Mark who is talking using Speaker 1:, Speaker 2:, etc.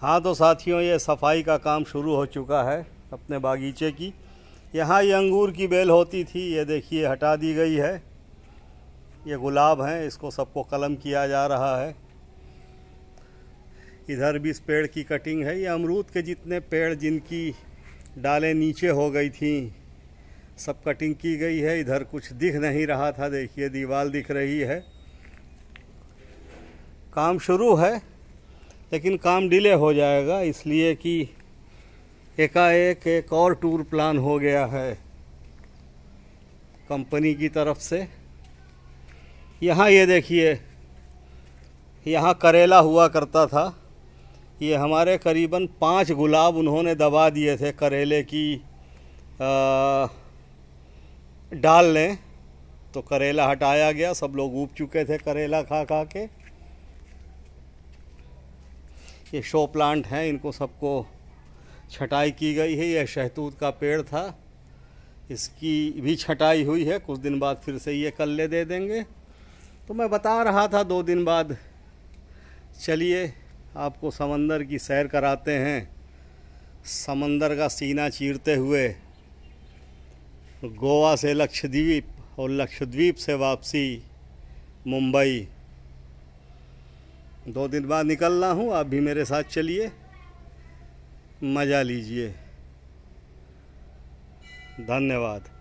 Speaker 1: हाँ तो साथियों ये सफाई का काम शुरू हो चुका है अपने बागीचे की यहाँ ये अंगूर की बेल होती थी ये देखिए हटा दी गई है ये गुलाब हैं इसको सबको कलम किया जा रहा है इधर भी इस पेड़ की कटिंग है ये अमरूद के जितने पेड़ जिनकी डालें नीचे हो गई थी सब कटिंग की गई है इधर कुछ दिख नहीं रहा था देखिए दीवार दिख रही है काम शुरू है लेकिन काम डिले हो जाएगा इसलिए कि एकाएक एक और टूर प्लान हो गया है कंपनी की तरफ से यहाँ ये देखिए यहाँ करेला हुआ करता था ये हमारे करीबन पांच गुलाब उन्होंने दबा दिए थे करेले की डाल लें तो करेला हटाया गया सब लोग उब चुके थे करेला खा खा के ये शो प्लांट हैं इनको सबको छटाई की गई है यह शहतूत का पेड़ था इसकी भी छटाई हुई है कुछ दिन बाद फिर से ये कल्ले दे देंगे तो मैं बता रहा था दो दिन बाद चलिए आपको समंदर की सैर कराते हैं समंदर का सीना चीरते हुए गोवा से लक्षद्वीप और लक्षद्वीप से वापसी मुंबई दो दिन बाद निकल रहा हूँ आप भी मेरे साथ चलिए मज़ा लीजिए धन्यवाद